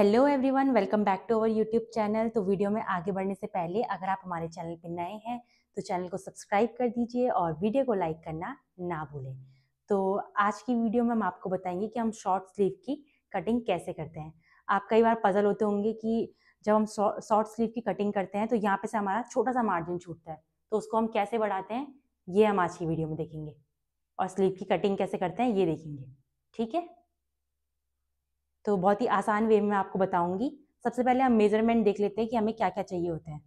hello everyone welcome back to our YouTube channel तो video में आगे बढ़ने से पहले अगर आप हमारे चैनल पर नए हैं तो चैनल को सब्सक्राइब कर दीजिए और वीडियो को लाइक करना ना भूलें तो आज की वीडियो में हम आपको बताएंगे कि हम शॉर्ट स्लीव की कटिंग कैसे करते हैं आप कई बार पजल होते होंगे कि जब हम शॉर्ट स्लीव की कटिंग करते हैं तो यहाँ पे से हमारा छोटा सा मार्जिन छूटता है तो उसको हम कैसे बढ़ाते हैं ये हम आज की वीडियो में देखेंगे और स्लीव की कटिंग कैसे करते हैं ये देखेंगे ठीक है तो बहुत ही आसान वे में आपको बताऊंगी सबसे पहले हम मेज़रमेंट देख लेते हैं कि हमें क्या क्या चाहिए होते हैं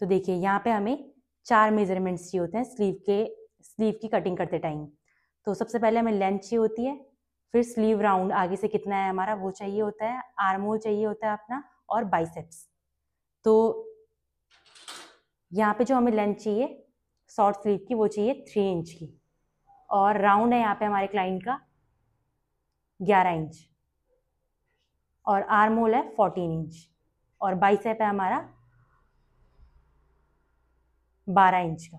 तो देखिए यहाँ पे हमें चार मेज़रमेंट्स चाहिए होते हैं स्लीव के स्लीव की कटिंग करते टाइम तो सबसे पहले हमें लेंथ चाहिए होती है फिर स्लीव राउंड आगे से कितना है हमारा वो चाहिए होता है आर्मोल चाहिए होता है अपना और बाइसेप्स तो यहाँ पे जो हमें लेंथ चाहिए शॉर्ट स्लीव की वो चाहिए थ्री इंच की और राउंड है यहाँ पे हमारे क्लाइंट का ग्यारह इंच और आर्म होल है फोर्टीन इंच और बाइसेप है हमारा बारह इंच का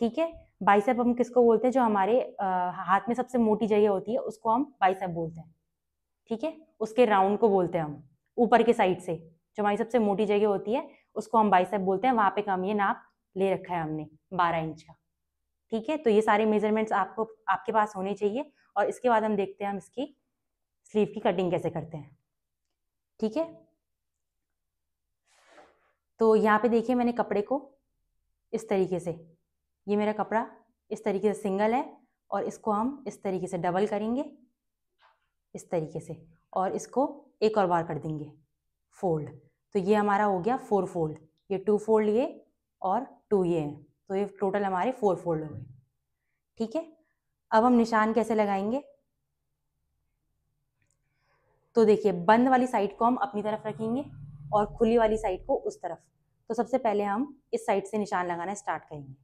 ठीक है बाइसेप हम किसको बोलते हैं जो हमारे आ, हाथ में सबसे मोटी जगह होती है उसको हम बाइसेप बोलते हैं ठीक है उसके राउंड को बोलते हैं हम ऊपर के साइड से जो हमारी सबसे मोटी जगह होती है उसको हम बाइसेप बोलते हैं वहाँ पे कम ये नाप ले रखा है हमने बारह इंच का ठीक है तो ये सारे मेजरमेंट्स आपको आपके पास होने चाहिए और इसके बाद हम देखते हैं हम इसकी स्लीव की कटिंग कैसे करते हैं ठीक है तो यहाँ पे देखिए मैंने कपड़े को इस तरीके से ये मेरा कपड़ा इस तरीके से सिंगल है और इसको हम इस तरीके से डबल करेंगे इस तरीके से और इसको एक और बार कर देंगे फोल्ड तो ये हमारा हो गया फोर फोल्ड ये टू फोल्ड ये और टू ये तो ये टोटल हमारे फोर फोल्ड हो गए ठीक है अब हम निशान कैसे लगाएंगे तो देखिए बंद वाली साइड को हम अपनी तरफ रखेंगे और खुली वाली साइड को उस तरफ तो सबसे पहले हम इस साइड से निशान लगाना स्टार्ट करेंगे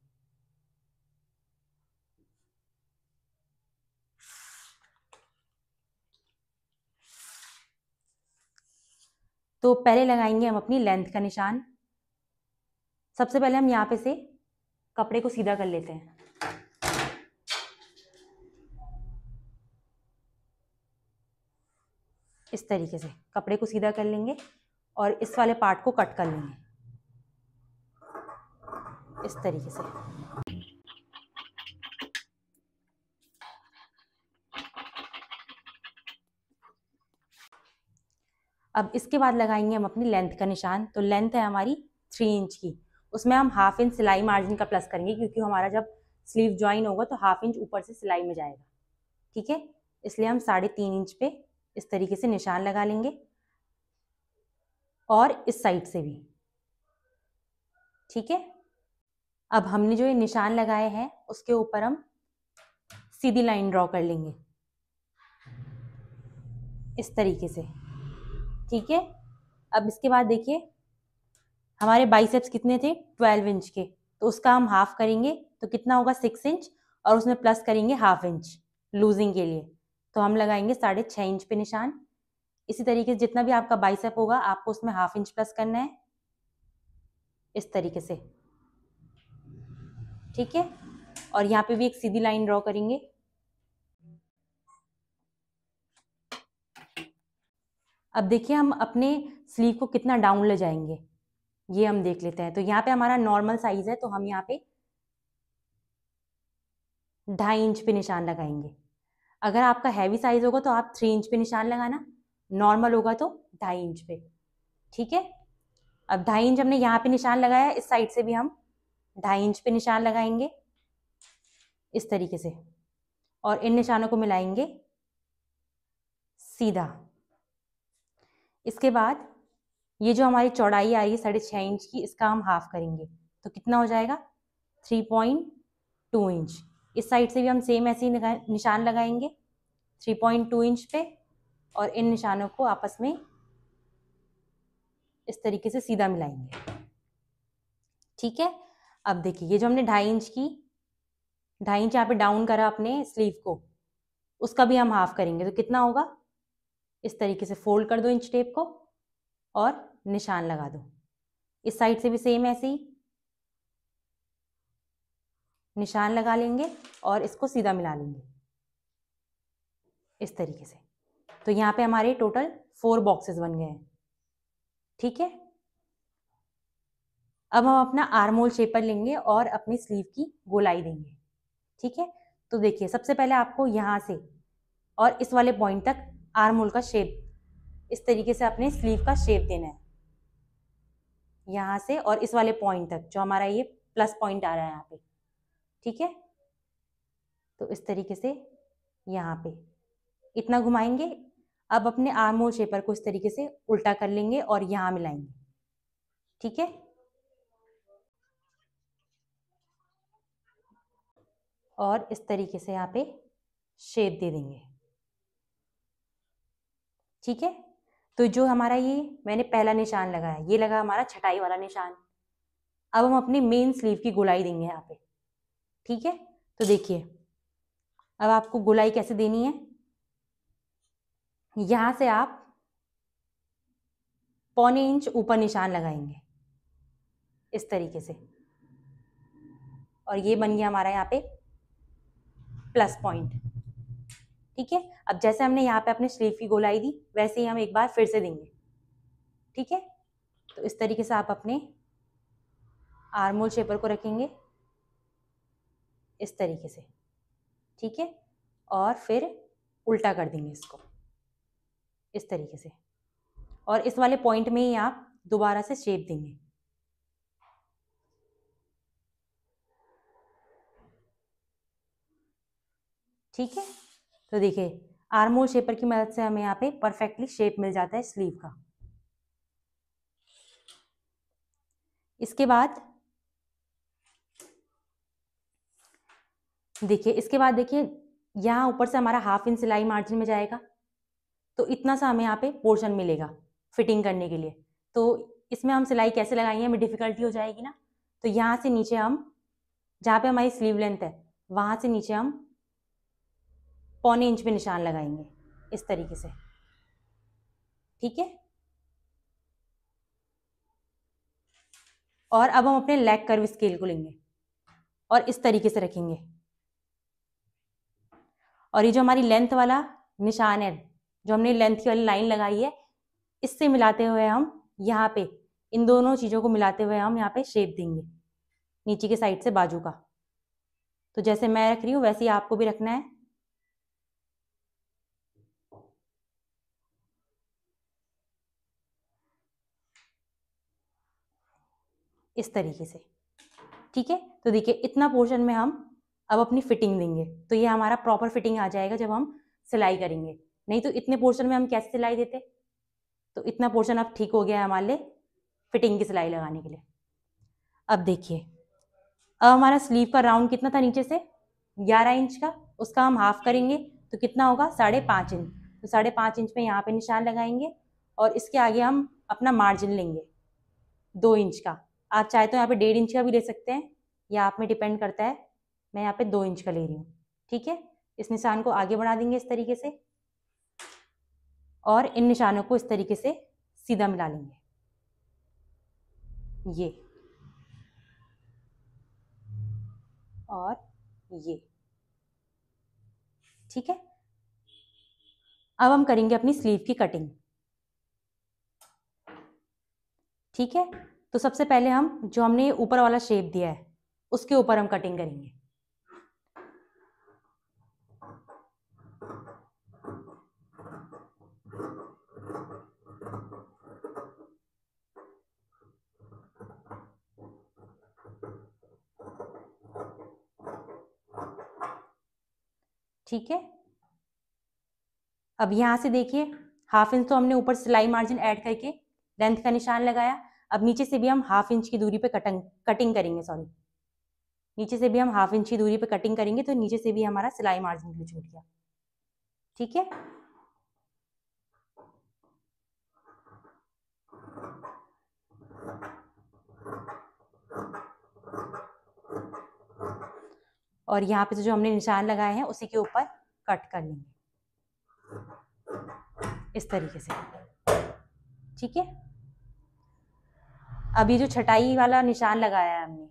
तो पहले लगाएंगे हम अपनी लेंथ का निशान सबसे पहले हम यहाँ पे से कपड़े को सीधा कर लेते हैं इस तरीके से कपड़े को सीधा कर लेंगे और इस वाले पार्ट को कट कर लेंगे इस तरीके से अब इसके बाद लगाएंगे हम अपनी लेंथ का निशान तो लेंथ है हमारी थ्री इंच की उसमें हम हाफ इंच सिलाई मार्जिन का प्लस करेंगे क्योंकि हमारा जब स्लीव ज्वाइन होगा तो हाफ इंच ऊपर से सिलाई में जाएगा ठीक है इसलिए हम साढ़े तीन इंच पे इस तरीके से निशान लगा लेंगे और इस साइड से भी ठीक है अब हमने जो ये निशान लगाए हैं उसके ऊपर हम सीधी लाइन ड्रॉ कर लेंगे इस तरीके से ठीक है अब इसके बाद देखिए हमारे बाइसेप्स कितने थे ट्वेल्व इंच के तो उसका हम हाफ करेंगे तो कितना होगा सिक्स इंच और उसमें प्लस करेंगे हाफ इंच लूजिंग के लिए तो हम लगाएंगे साढ़े छः इंच पे निशान इसी तरीके से जितना भी आपका बाइसेप होगा आपको उसमें हाफ इंच प्लस करना है इस तरीके से ठीक है और यहाँ पे भी एक सीधी लाइन ड्रॉ करेंगे अब देखिए हम अपने स्लीव को कितना डाउन ले जाएंगे ये हम देख लेते हैं तो यहाँ पे हमारा नॉर्मल साइज है तो हम यहाँ पे ढाई इंच पे निशान लगाएंगे अगर आपका हैवी साइज होगा तो आप थ्री इंच पे निशान लगाना नॉर्मल होगा तो ढाई इंच पे ठीक है अब ढाई इंच हमने यहाँ पे निशान लगाया इस साइड से भी हम ढाई इंच पे निशान लगाएंगे इस तरीके से और इन निशानों को मिलाएंगे सीधा इसके बाद ये जो हमारी चौड़ाई आ रही है साढ़े छः इंच की इसका हम हाफ करेंगे तो कितना हो जाएगा थ्री पॉइंट टू इंच इस साइड से भी हम सेम ऐसे ही निशान लगाएंगे 3.2 इंच पे और इन निशानों को आपस में इस तरीके से सीधा मिलाएंगे ठीक है अब देखिए ये जो हमने ढाई इंच की ढाई इंच यहाँ पे डाउन करा अपने स्लीव को उसका भी हम हाफ करेंगे तो कितना होगा इस तरीके से फोल्ड कर दो इंच टेप को और निशान लगा दो इस साइड से भी सेम ऐसे ही निशान लगा लेंगे और इसको सीधा मिला लेंगे इस तरीके से तो यहाँ पे हमारे टोटल फोर बॉक्सेस बन गए हैं ठीक है अब हम अपना आर्मोल शेपर लेंगे और अपनी स्लीव की गोलाई देंगे ठीक है तो देखिए सबसे पहले आपको यहाँ से और इस वाले पॉइंट तक आर्मोल का शेप इस तरीके से अपने स्लीव का शेप देना है यहाँ से और इस वाले पॉइंट तक जो हमारा ये प्लस पॉइंट आ रहा है यहाँ पे ठीक है तो इस तरीके से यहाँ पे इतना घुमाएंगे अब अपने आर्म और शेपर को इस तरीके से उल्टा कर लेंगे और यहाँ मिलाएंगे ठीक है और इस तरीके से यहाँ पे शेप दे देंगे ठीक है तो जो हमारा ये मैंने पहला निशान लगाया ये लगा हमारा छटाई वाला निशान अब हम अपनी मेन स्लीव की गोलाई देंगे यहाँ पे ठीक है तो देखिए अब आपको गोलाई कैसे देनी है यहां से आप पौने इंच ऊपर निशान लगाएंगे इस तरीके से और ये बन गया हमारा यहाँ पे प्लस पॉइंट ठीक है अब जैसे हमने यहाँ पे अपने स्लीव की गोलाई दी वैसे ही हम एक बार फिर से देंगे ठीक है तो इस तरीके से आप अपने आर्मोल शेपर को रखेंगे इस तरीके से ठीक है और फिर उल्टा कर देंगे इसको इस तरीके से और इस वाले पॉइंट में ही आप दोबारा से शेप देंगे ठीक है तो देखिए आर्मोल शेपर की मदद से हमें यहाँ पे परफेक्टली शेप मिल जाता है स्लीव का इसके बाद देखिए इसके बाद देखिए यहाँ ऊपर से हमारा हाफ इंच सिलाई मार्जिन में जाएगा तो इतना सा हमें यहाँ पे पोर्शन मिलेगा फिटिंग करने के लिए तो इसमें हम सिलाई कैसे लगाएंगे हमें डिफ़िकल्टी हो जाएगी ना तो यहाँ से नीचे हम जहाँ पे हमारी स्लीव लेंथ है वहाँ से नीचे हम पौने इंच पे निशान लगाएंगे इस तरीके से ठीक है और अब हम अपने लेग कर्व स्केल को लेंगे और इस तरीके से रखेंगे और ये जो हमारी लेंथ वाला निशान है जो हमने लेंथ की वाली लाइन लगाई है इससे मिलाते हुए हम यहाँ पे इन दोनों चीज़ों को मिलाते हुए हम यहाँ पे शेप देंगे नीचे के साइड से बाजू का तो जैसे मैं रख रही हूँ वैसे ही आपको भी रखना है इस तरीके से ठीक है तो देखिए इतना पोर्शन में हम अब अपनी फिटिंग देंगे तो ये हमारा प्रॉपर फिटिंग आ जाएगा जब हम सिलाई करेंगे नहीं तो इतने पोर्शन में हम कैसे सिलाई देते तो इतना पोर्शन अब ठीक हो गया है हमारे लिए फिटिंग की सिलाई लगाने के लिए अब देखिए अब हमारा स्लीव का राउंड कितना था नीचे से ग्यारह इंच का उसका हम हाफ करेंगे तो कितना होगा साढ़े पाँच इंच तो साढ़े पाँच इंच में यहाँ पे निशान लगाएंगे और इसके आगे हम अपना मार्जिन लेंगे दो इंच का आप चाहे तो यहाँ पे डेढ़ इंच का भी ले सकते हैं या आप में डिपेंड करता है मैं यहाँ पे दो इंच का ले रही हूँ ठीक है इस निशान को आगे बढ़ा देंगे इस तरीके से और इन निशानों को इस तरीके से सीधा मिला लेंगे ये और ये ठीक है अब हम करेंगे अपनी स्लीव की कटिंग ठीक है तो सबसे पहले हम जो हमने ऊपर वाला शेप दिया है उसके ऊपर हम कटिंग करेंगे ठीक है अब यहां से देखिए हाफ इंच तो हमने ऊपर सिलाई मार्जिन ऐड करके लेंथ का निशान लगाया अब नीचे से भी हम हाफ इंच की दूरी पे कटिंग कटिंग करेंगे सॉरी नीचे से भी हम हाफ इंच की दूरी पे कटिंग करेंगे तो नीचे से भी हमारा सिलाई मार्जिन भी छूट गया ठीक है और यहाँ पे तो जो हमने निशान लगाए हैं उसी के ऊपर कट कर लेंगे इस तरीके से ठीक है अभी जो छटाई वाला निशान लगाया है हमने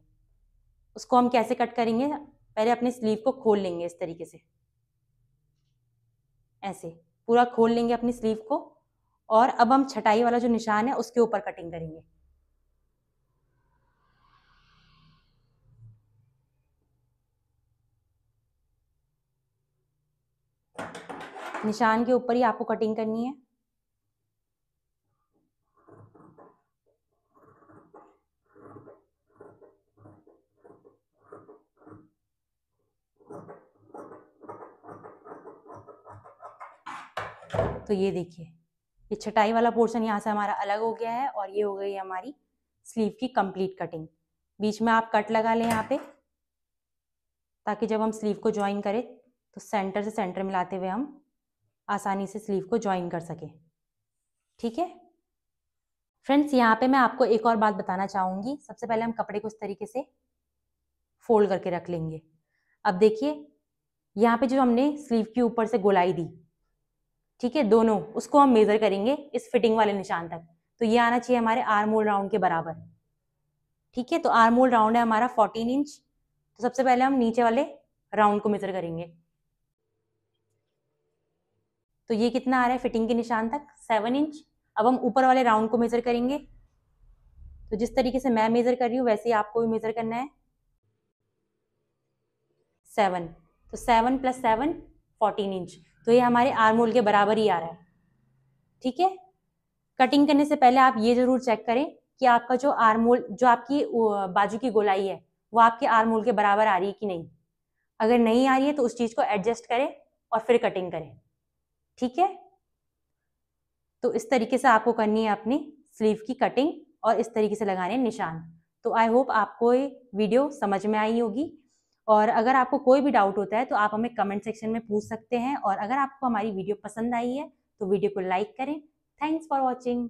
उसको हम कैसे कट करेंगे पहले अपने स्लीव को खोल लेंगे इस तरीके से ऐसे पूरा खोल लेंगे अपनी स्लीव को और अब हम छटाई वाला जो निशान है उसके ऊपर कटिंग करेंगे निशान के ऊपर ही आपको कटिंग करनी है तो ये देखिए ये छटाई वाला पोर्शन यहाँ से हमारा अलग हो गया है और ये हो गई हमारी स्लीव की कंप्लीट कटिंग बीच में आप कट लगा लें यहाँ पे ताकि जब हम स्लीव को ज्वाइन करें तो सेंटर से सेंटर मिलाते हुए हम आसानी से स्लीव को ज्वाइन कर सके ठीक है फ्रेंड्स यहाँ पे मैं आपको एक और बात बताना चाहूँगी सबसे पहले हम कपड़े को इस तरीके से फोल्ड करके रख लेंगे अब देखिए यहाँ पे जो हमने स्लीव के ऊपर से गोलाई दी ठीक है दोनों उसको हम मेज़र करेंगे इस फिटिंग वाले निशान तक तो ये आना चाहिए हमारे आर्म होल राउंड के बराबर ठीक है तो आर्म होल राउंड है हमारा फोर्टीन इंच तो सबसे पहले हम नीचे वाले राउंड को मेज़र करेंगे तो ये कितना आ रहा है फिटिंग के निशान तक सेवन इंच अब हम ऊपर वाले राउंड को मेज़र करेंगे तो जिस तरीके से मैं मेज़र कर रही हूँ वैसे ही आपको भी मेज़र करना है सेवन तो seven plus seven fourteen inch तो ये हमारे आर्म होल के बराबर ही आ रहा है ठीक है कटिंग करने से पहले आप ये ज़रूर चेक करें कि आपका जो आर्म होल जो आपकी बाजू की गोलाई है वो आपके आर्म होल के बराबर आ रही है कि नहीं अगर नहीं आ रही है तो उस चीज़ को एडजस्ट करें और फिर कटिंग करें ठीक है तो इस तरीके से आपको करनी है अपनी स्लीव की कटिंग और इस तरीके से लगाने निशान तो आई होप आपको ये वीडियो समझ में आई होगी और अगर आपको कोई भी डाउट होता है तो आप हमें कमेंट सेक्शन में पूछ सकते हैं और अगर आपको हमारी वीडियो पसंद आई है तो वीडियो को लाइक करें थैंक्स फॉर वॉचिंग